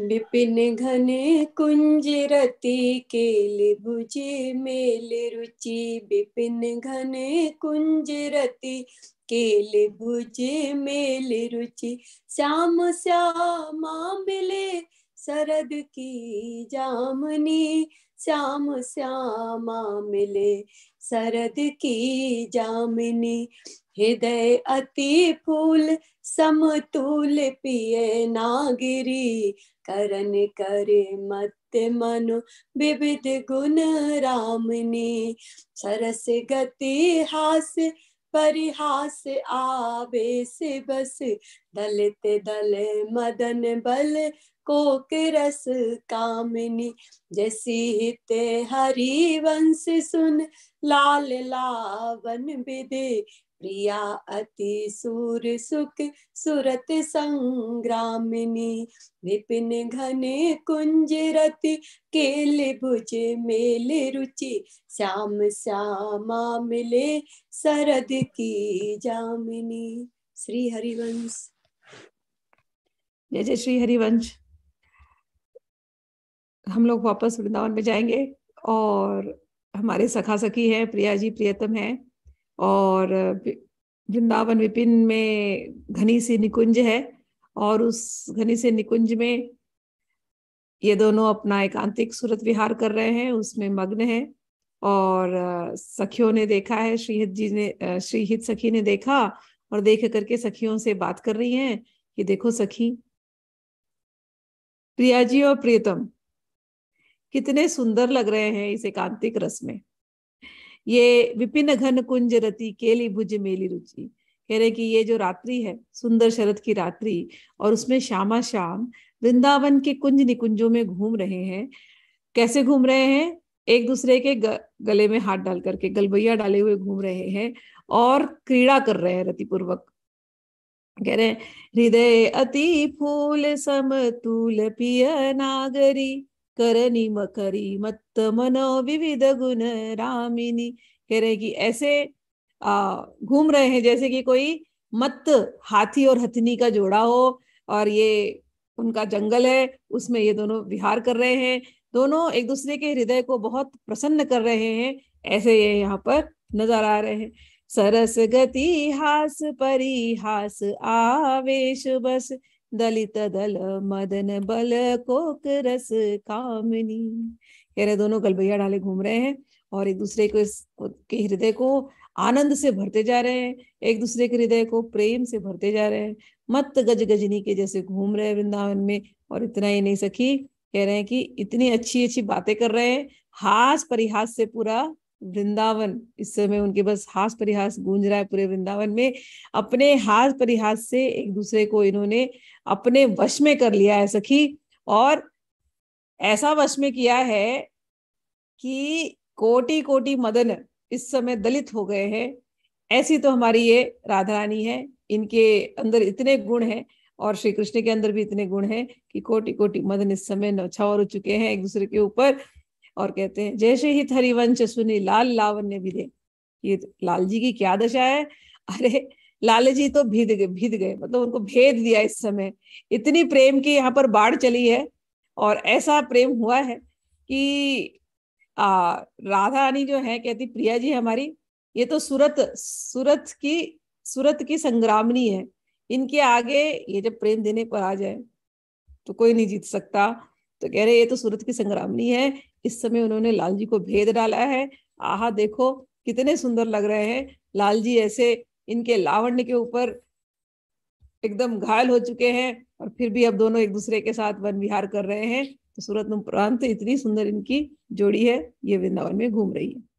विपिन घने कुंजरती केल भुजे मेल रुचि विपिन घने कुंजरती केल भुजे मेल रुचि श्याम श्यामा मिले शरद की जामनी श्याम श्यामा मिले शरद की जामिनी हृदय अति फूल समतूल पिए नागिरी करण करे मत मनु विविध गुण रामनी सरस गति हास परिहास आवेश बस दलित दल मदन बल कोक रस कामिनी जैसी हिते हरिवंश सुन लाल लावन विदे प्रिया अति सूर सुख सुरत संग्रामिनी विपिन घने रति केल भुज मेल रुचि श्याम श्यामा मिले शरद की जामिनी श्री हरिवंश जय जय श्री हरिवंश हम लोग वापस वृंदावन में जाएंगे और हमारे सखा सखी है प्रिया जी प्रियतम है और वृंदावन विपिन में घनी सी निकुंज है और उस घनी से निकुंज में ये दोनों अपना एकांतिक सूरत विहार कर रहे हैं उसमें मग्न है और सखियों ने देखा है श्रीहित जी ने श्रीहित सखी ने देखा और देख करके सखियों से बात कर रही हैं कि देखो सखी प्रिया जी और प्रियतम कितने सुंदर लग रहे हैं इस एकांतिक रस में ये विपिन घन कुंज रति केली भुज मेली रुचि कह रहे कि ये जो रात्रि है सुंदर शरद की रात्रि और उसमें श्यामा श्याम वृंदावन के कुंज निकुंजों में घूम रहे हैं कैसे घूम रहे हैं एक दूसरे के ग, गले में हाथ डाल करके गलबैया डाले हुए घूम रहे हैं और क्रीड़ा कर रहे हैं रतिपूर्वक कह रहे हृदय अति फूल समतूल पिय नागरी करनी मकरी मत मनो विविध गुण रामिनी कह रहे कि ऐसे घूम रहे हैं जैसे कि कोई मत हाथी और हथनी का जोड़ा हो और ये उनका जंगल है उसमें ये दोनों विहार कर रहे हैं दोनों एक दूसरे के हृदय को बहुत प्रसन्न कर रहे हैं ऐसे ये यहाँ पर नजर आ रहे हैं सरस गति हास परिहास आवेश बस दलित दल मदन बल कोक रस कामनी कह रहे दोनों गलबैया डाले घूम रहे हैं और एक दूसरे को के हृदय को आनंद से भरते जा रहे हैं एक दूसरे के हृदय को प्रेम से भरते जा रहे हैं मत गज गजनी के जैसे घूम रहे हैं वृंदावन में और इतना ही नहीं सखी कह रहे हैं कि इतनी अच्छी अच्छी बातें कर रहे हैं हास परिहास से पूरा वृंदावन इस समय उनके बस हास परिहास गूंज रहा है पूरे वृंदावन में अपने हास परिहास से एक दूसरे को इन्होंने अपने वश में कर लिया है सखी और ऐसा वश में किया है कि कोटि कोटि मदन इस समय दलित हो गए हैं ऐसी तो हमारी ये राधा रानी है इनके अंदर इतने गुण हैं और श्री कृष्ण के अंदर भी इतने गुण हैं कि कोटि कोटि मदन इस समय नौछावर हो चुके हैं एक दूसरे के ऊपर और कहते हैं जैसे ही हरिवंश सुनी लाल लावण्य भिदे ये तो लाल जी की क्या दशा है अरे लाल जी तो भीद गए भीद गए मतलब उनको भेद दिया इस समय इतनी प्रेम की यहाँ पर बाढ़ चली है और ऐसा प्रेम हुआ है कि आ, राधा रानी जो है कहती प्रिया जी हमारी ये तो सूरत सूरत की सूरत की संग्रामनी है इनके आगे ये जब प्रेम देने पर आ जाए तो कोई नहीं जीत सकता तो कह रहे ये तो सूरत की संग्रामी है इस समय उन्होंने लाल जी को भेद डाला है आहा देखो कितने सुंदर लग रहे हैं लाल जी ऐसे इनके लावण्य के ऊपर एकदम घायल हो चुके हैं और फिर भी अब दोनों एक दूसरे के साथ वन विहार कर रहे हैं तो सूरत में प्रांत इतनी सुंदर इनकी जोड़ी है ये वृंदावन में घूम रही है